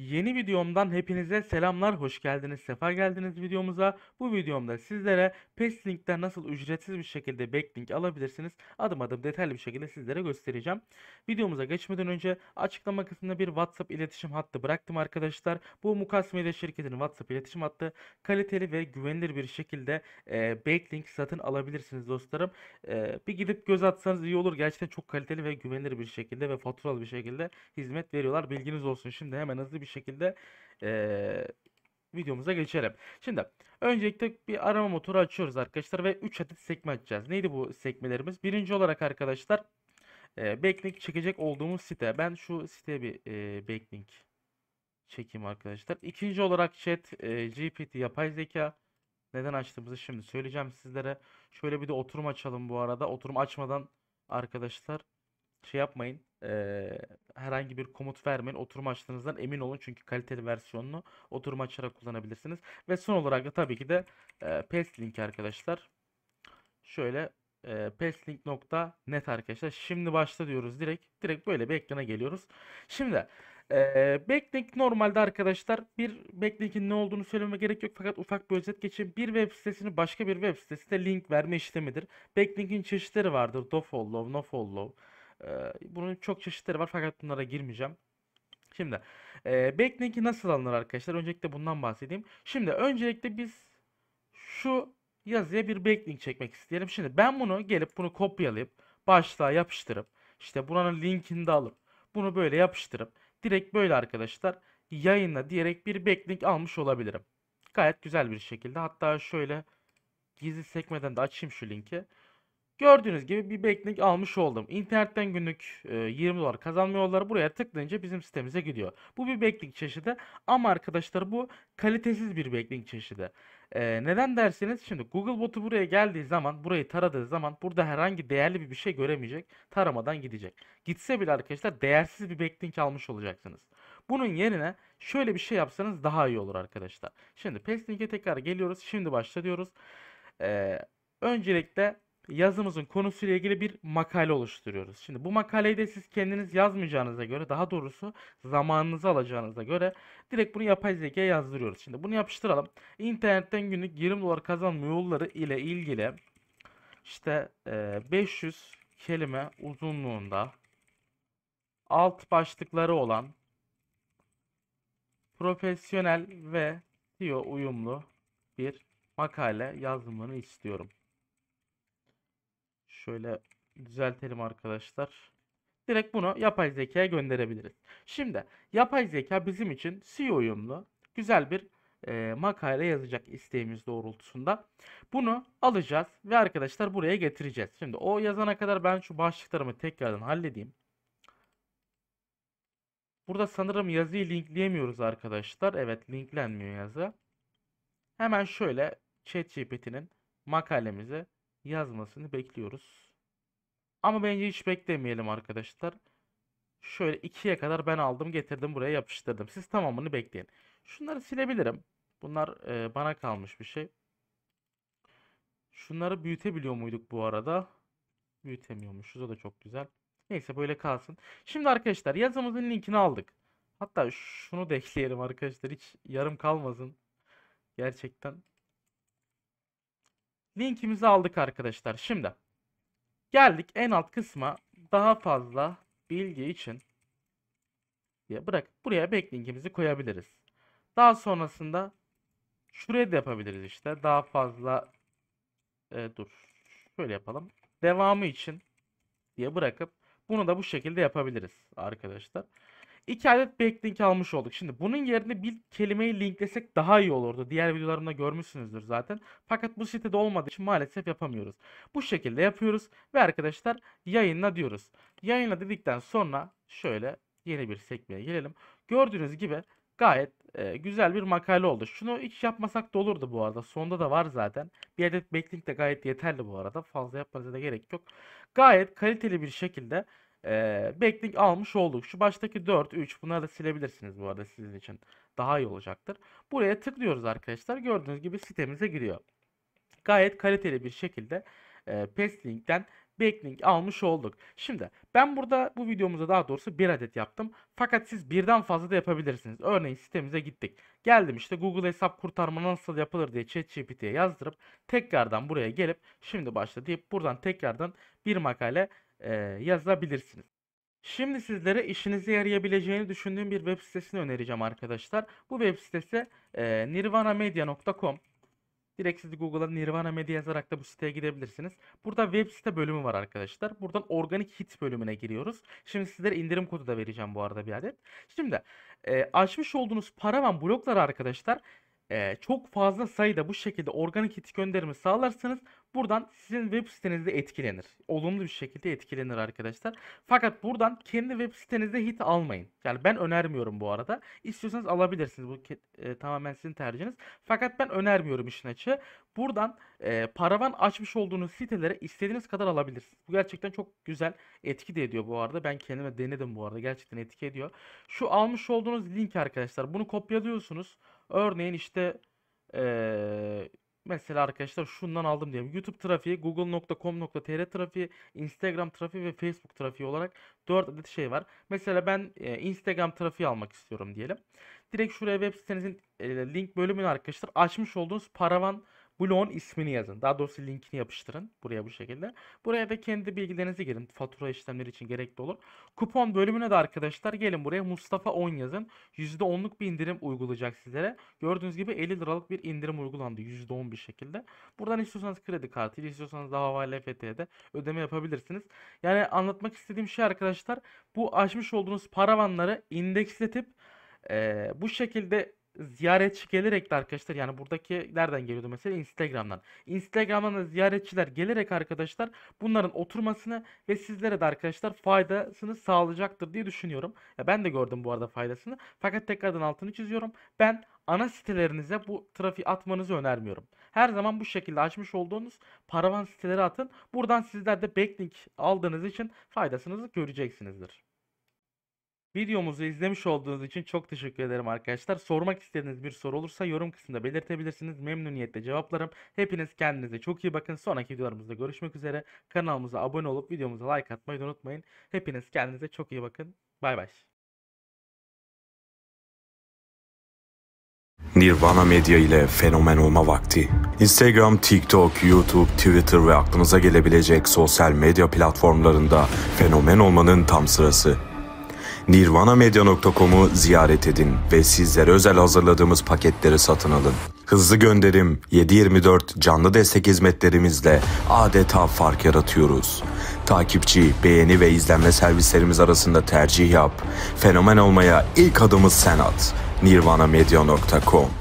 Yeni videomdan hepinize selamlar, hoş geldiniz, sefa geldiniz videomuza. Bu videomda sizlere Pestlink'ten nasıl ücretsiz bir şekilde backlink alabilirsiniz adım adım detaylı bir şekilde sizlere göstereceğim. Videomuza geçmeden önce açıklama kısmında bir WhatsApp iletişim hattı bıraktım arkadaşlar. Bu Mukas Medya şirketinin WhatsApp iletişim hattı kaliteli ve güvenilir bir şekilde e, backlink satın alabilirsiniz dostlarım. E, bir gidip göz atsanız iyi olur. Gerçekten çok kaliteli ve güvenilir bir şekilde ve faturalı bir şekilde hizmet veriyorlar. Bilginiz olsun. Şimdi hemen hızlı bir şekilde e, videomuza geçelim. Şimdi öncelikle bir arama motoru açıyoruz arkadaşlar ve 3 adet sekme açacağız. Neydi bu sekmelerimiz? Birinci olarak arkadaşlar e, backlink çekecek olduğumuz site. Ben şu siteye bir e, backlink çekeyim arkadaşlar. İkinci olarak chat e, GPT yapay zeka. Neden açtığımızı şimdi söyleyeceğim sizlere. Şöyle bir de oturum açalım bu arada. Oturum açmadan arkadaşlar şey yapmayın. E, herhangi bir komut vermeyin. Oturma açtığınızdan emin olun. Çünkü kaliteli versiyonunu oturma açarak kullanabilirsiniz. Ve son olarak da tabii ki de e, paste arkadaşlar. Şöyle e, pastlink.net arkadaşlar. Şimdi başla diyoruz direkt. Direkt böyle bir ekrana geliyoruz. Şimdi e, backlink normalde arkadaşlar bir backlink'in ne olduğunu söyleme gerek yok fakat ufak bir özet geçeyim. Bir web sitesini başka bir web sitesine link verme işlemidir. Backlink'in çeşitleri vardır. Dofollow, nofollow, bunun çok çeşitleri var fakat bunlara girmeyeceğim. Şimdi e, backlink'i nasıl alınır arkadaşlar? Öncelikle bundan bahsedeyim. Şimdi öncelikle biz şu yazıya bir backlink çekmek isteyelim. Şimdi ben bunu gelip bunu kopyalayıp başlığa yapıştırıp işte buranın linkini de alıp bunu böyle yapıştırıp direkt böyle arkadaşlar yayınla diyerek bir backlink almış olabilirim. Gayet güzel bir şekilde. Hatta şöyle gizli sekmeden de açayım şu linki. Gördüğünüz gibi bir backlink almış oldum. İnternetten günlük 20 e, dolar kazanma buraya tıklayınca bizim sitemize gidiyor. Bu bir backlink çeşidi ama arkadaşlar bu kalitesiz bir backlink çeşidi. E, neden derseniz şimdi Google botu buraya geldiği zaman, burayı taradığı zaman burada herhangi değerli bir şey göremeyecek. Taramadan gidecek. Gitse bile arkadaşlar değersiz bir backlink almış olacaksınız. Bunun yerine şöyle bir şey yapsanız daha iyi olur arkadaşlar. Şimdi Pestlink'e tekrar geliyoruz. Şimdi başlıyoruz. Ee, öncelikle yazımızın konusuyla ilgili bir makale oluşturuyoruz. Şimdi bu makaleyi de siz kendiniz yazmayacağınıza göre daha doğrusu zamanınızı alacağınıza göre direkt bunu yapay zekaya yazdırıyoruz. Şimdi bunu yapıştıralım. İnternetten günlük 20 dolar kazanma yolları ile ilgili işte 500 e, kelime uzunluğunda alt başlıkları olan profesyonel ve SEO uyumlu bir makale yazmanı istiyorum. Şöyle düzeltelim arkadaşlar. Direkt bunu yapay zekaya gönderebiliriz. Şimdi yapay zeka bizim için C uyumlu güzel bir e, makale yazacak isteğimiz doğrultusunda. Bunu alacağız ve arkadaşlar buraya getireceğiz. Şimdi o yazana kadar ben şu başlıklarımı tekrardan halledeyim. Burada sanırım yazıyı linkleyemiyoruz arkadaşlar. Evet linklenmiyor yazı. Hemen şöyle ChatGPT'nin makalemizi yazmasını bekliyoruz. Ama bence hiç beklemeyelim arkadaşlar. Şöyle ikiye kadar ben aldım getirdim buraya yapıştırdım. Siz tamamını bekleyin. Şunları silebilirim. Bunlar e, bana kalmış bir şey. Şunları büyütebiliyor muyduk bu arada? Büyütemiyormuşuz. O da çok güzel. Neyse böyle kalsın. Şimdi arkadaşlar yazımızın linkini aldık. Hatta şunu da ekleyelim arkadaşlar. Hiç yarım kalmasın. Gerçekten linkimizi aldık arkadaşlar. Şimdi geldik en alt kısma daha fazla bilgi için diye bırak buraya linkimizi koyabiliriz. Daha sonrasında şuraya da yapabiliriz işte. Daha fazla e, dur. Şöyle yapalım. Devamı için diye bırakıp bunu da bu şekilde yapabiliriz arkadaşlar. 2 adet backlink almış olduk. Şimdi bunun yerine bir kelimeyi linklesek daha iyi olurdu. Diğer videolarımda görmüşsünüzdür zaten. Fakat bu sitede olmadığı için maalesef yapamıyoruz. Bu şekilde yapıyoruz ve arkadaşlar yayınla diyoruz. Yayınla dedikten sonra şöyle yeni bir sekmeye gelelim. Gördüğünüz gibi gayet e, güzel bir makale oldu. Şunu hiç yapmasak da olurdu bu arada. Sonda da var zaten. Bir adet backlink de gayet yeterli bu arada. Fazla yapmanıza da gerek yok. Gayet kaliteli bir şekilde e, backlink almış olduk. Şu baştaki 4, 3 bunları da silebilirsiniz bu arada sizin için. Daha iyi olacaktır. Buraya tıklıyoruz arkadaşlar. Gördüğünüz gibi sitemize giriyor. Gayet kaliteli bir şekilde e, Pestlink'ten backlink almış olduk. Şimdi ben burada bu videomuzda daha doğrusu bir adet yaptım. Fakat siz birden fazla da yapabilirsiniz. Örneğin sitemize gittik. Geldim işte Google hesap kurtarma nasıl yapılır diye ChatGPT'ye yazdırıp tekrardan buraya gelip şimdi başla deyip buradan tekrardan bir makale e, yazabilirsiniz. Şimdi sizlere işinize yarayabileceğini düşündüğüm bir web sitesini önereceğim arkadaşlar. Bu web sitesi e, nirvanamedia.com. Direkt siz Google'a Nirvana Media yazarak da bu siteye gidebilirsiniz. Burada web site bölümü var arkadaşlar. Buradan organik hit bölümüne giriyoruz. Şimdi sizlere indirim kodu da vereceğim bu arada bir adet. Şimdi e, açmış olduğunuz paravan blokları arkadaşlar e, çok fazla sayıda bu şekilde organik hit gönderimi sağlarsanız buradan sizin web sitenizde etkilenir. Olumlu bir şekilde etkilenir arkadaşlar. Fakat buradan kendi web sitenizde hit almayın. Yani ben önermiyorum bu arada. İstiyorsanız alabilirsiniz. Bu e, tamamen sizin tercihiniz. Fakat ben önermiyorum işin açığı. Buradan e, paravan açmış olduğunuz sitelere istediğiniz kadar alabilirsiniz. Bu gerçekten çok güzel etki de ediyor bu arada. Ben kendime denedim bu arada. Gerçekten etki ediyor. Şu almış olduğunuz link arkadaşlar. Bunu kopyalıyorsunuz. Örneğin işte ee, mesela arkadaşlar şundan aldım diyelim. YouTube trafiği, google.com.tr trafiği, Instagram trafiği ve Facebook trafiği olarak 4 adet şey var. Mesela ben e, Instagram trafiği almak istiyorum diyelim. Direkt şuraya web sitenizin e, link bölümünü arkadaşlar açmış olduğunuz paravan bloğun ismini yazın. Daha doğrusu linkini yapıştırın buraya bu şekilde. Buraya da kendi bilgilerinizi girin. Fatura işlemleri için gerekli olur. Kupon bölümüne de arkadaşlar gelin buraya Mustafa 10 yazın. %10'luk bir indirim uygulayacak sizlere. Gördüğünüz gibi 50 liralık bir indirim uygulandı %10 bir şekilde. Buradan istiyorsanız kredi kartı, istiyorsanız daha havale EFT'de ödeme yapabilirsiniz. Yani anlatmak istediğim şey arkadaşlar bu açmış olduğunuz paravanları indeksletip e, bu şekilde ziyaretçi gelerek de arkadaşlar yani buradaki nereden geliyordu mesela Instagram'dan. Instagram'dan da ziyaretçiler gelerek arkadaşlar bunların oturmasını ve sizlere de arkadaşlar faydasını sağlayacaktır diye düşünüyorum. Ya ben de gördüm bu arada faydasını. Fakat tekrardan altını çiziyorum. Ben ana sitelerinize bu trafiği atmanızı önermiyorum. Her zaman bu şekilde açmış olduğunuz paravan siteleri atın. Buradan sizler de backlink aldığınız için faydasınızı göreceksinizdir. Videomuzu izlemiş olduğunuz için çok teşekkür ederim arkadaşlar. Sormak istediğiniz bir soru olursa yorum kısmında belirtebilirsiniz. Memnuniyetle cevaplarım. Hepiniz kendinize çok iyi bakın. Sonraki videolarımızda görüşmek üzere. Kanalımıza abone olup videomuza like atmayı unutmayın. Hepiniz kendinize çok iyi bakın. Bay bay. Nirvana Medya ile fenomen olma vakti. Instagram, TikTok, YouTube, Twitter ve aklınıza gelebilecek sosyal medya platformlarında fenomen olmanın tam sırası nirvanamedya.com'u ziyaret edin ve sizlere özel hazırladığımız paketleri satın alın. Hızlı gönderim, 7/24 canlı destek hizmetlerimizle adeta fark yaratıyoruz. Takipçi, beğeni ve izlenme servislerimiz arasında tercih yap. Fenomen olmaya ilk adımız sen at. nirvanamedya.com